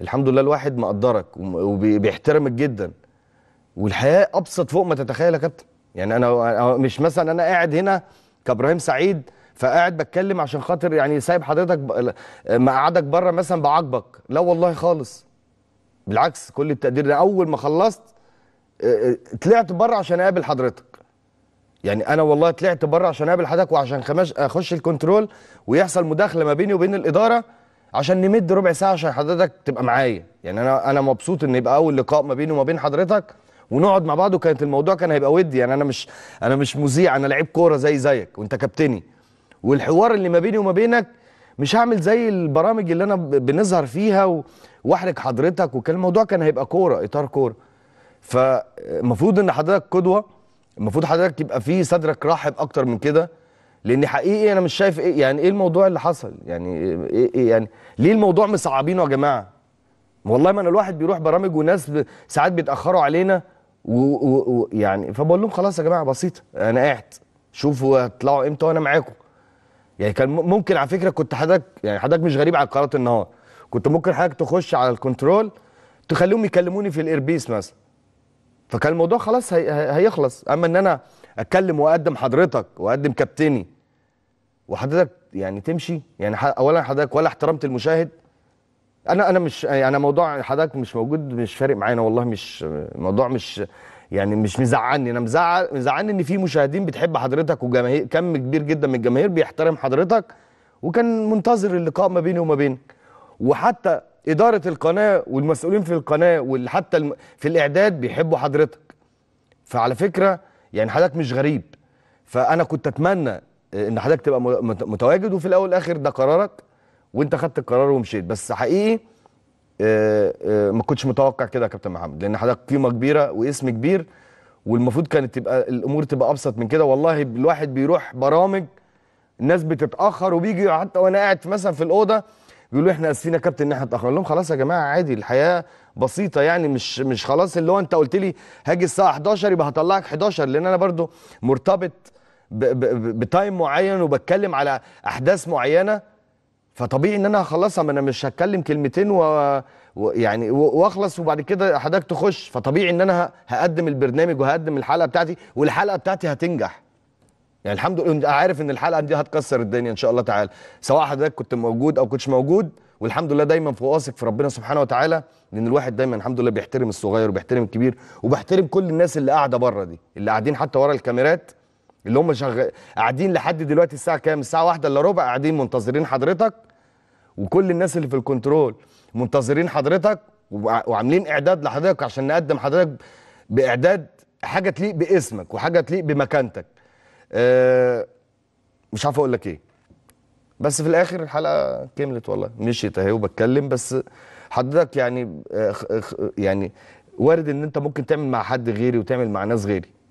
الحمد لله الواحد مقدرك وبيحترمك جدا والحياه ابسط فوق ما تتخيل يا كابتن يعني انا مش مثلا انا قاعد هنا كابراهيم سعيد فقاعد بتكلم عشان خاطر يعني سايب حضرتك ما مقعدك بره مثلا بعاقبك لا والله خالص بالعكس كل التقدير ده اول ما خلصت آه، آه، طلعت بره عشان اقابل حضرتك يعني انا والله طلعت بره عشان اقابل حضرتك وعشان اخش الكنترول ويحصل مداخله ما بيني وبين الاداره عشان نمد ربع ساعه عشان حضرتك تبقى معايا يعني انا انا مبسوط ان يبقى اول لقاء ما بيني وما بين حضرتك ونقعد مع بعض وكانت الموضوع كان هيبقى ودي يعني انا مش انا مش مذيع انا لعيب كوره زي زيك وانت كابتني والحوار اللي ما بيني وما بينك مش هعمل زي البرامج اللي انا بنظهر فيها واحرج حضرتك وكان الموضوع كان هيبقى كوره اطار كوره فالمفروض ان حضرتك قدوه المفروض حضرتك يبقى في صدرك رحب اكتر من كده لان حقيقي انا مش شايف ايه يعني ايه الموضوع اللي حصل يعني إيه،, ايه, يعني ليه الموضوع مصعبينه يا جماعه والله ما انا الواحد بيروح برامج وناس ساعات بيتاخروا علينا ويعني فبقول لهم خلاص يا جماعه بسيطه انا قاعد شوفوا هتطلعوا امتى وانا معاكم يعني كان ممكن على فكره كنت حضرتك يعني حضرتك مش غريب على قرارات النهار كنت ممكن حضرتك تخش على الكنترول تخليهم يكلموني في الايربيس مثلا فكان الموضوع خلاص هي... هيخلص اما ان انا اتكلم واقدم حضرتك واقدم كابتني وحضرتك يعني تمشي يعني اولا حضرتك ولا احترمت المشاهد انا انا مش انا يعني موضوع حضرتك مش موجود مش فارق معانا والله مش موضوع مش يعني مش مزعلني انا مزعل مزعلني ان في مشاهدين بتحب حضرتك وجماهير كم كبير جدا من الجماهير بيحترم حضرتك وكان منتظر اللقاء ما بيني وما بينك وحتى اداره القناه والمسؤولين في القناه وحتى الم... في الاعداد بيحبوا حضرتك فعلى فكره يعني حضرتك مش غريب فانا كنت اتمنى ان حضرتك تبقى متواجد وفي الاول والاخر ده قرارك وانت خدت القرار ومشيت بس حقيقي آه، آه، ما كنتش متوقع كده يا كابتن محمد لان حضرتك قيمه كبيره واسم كبير والمفروض كانت تبقى الامور تبقى ابسط من كده والله الواحد بيروح برامج الناس بتتاخر وبيجي حتى وانا قاعد مثلا في الاوضه بيقولوا احنا اسفين يا كابتن ان احنا اتاخرنا لهم خلاص يا جماعه عادي الحياه بسيطه يعني مش مش خلاص اللي هو انت قلت لي هاجي الساعه 11 يبقى هطلعك 11 لان انا برضو مرتبط بتايم معين وبتكلم على احداث معينه فطبيعي ان انا هخلصها ما انا مش هتكلم كلمتين و... يعني واخلص وبعد كده حضرتك تخش فطبيعي ان انا هقدم البرنامج وهقدم الحلقه بتاعتي والحلقه بتاعتي هتنجح يعني الحمد لله عارف ان الحلقه دي هتكسر الدنيا ان شاء الله تعالى سواء حضرتك كنت موجود او كنتش موجود والحمد لله دايما في واثق في ربنا سبحانه وتعالى لان الواحد دايما الحمد لله بيحترم الصغير وبيحترم الكبير وبيحترم كل الناس اللي قاعده بره دي اللي قاعدين حتى ورا الكاميرات اللي هم شغ... قاعدين لحد دلوقتي الساعه كام الساعه واحدة الا ربع قاعدين منتظرين حضرتك وكل الناس اللي في الكنترول منتظرين حضرتك وعاملين اعداد لحضرتك عشان نقدم حضرتك باعداد حاجه تليق باسمك وحاجه تليق بمكانتك أه مش عارف اقول لك ايه بس في الاخر الحلقه كملت والله مشيت اهي وبتكلم بس حضرتك يعني آه، يعني وارد ان انت ممكن تعمل مع حد غيري وتعمل مع ناس غيري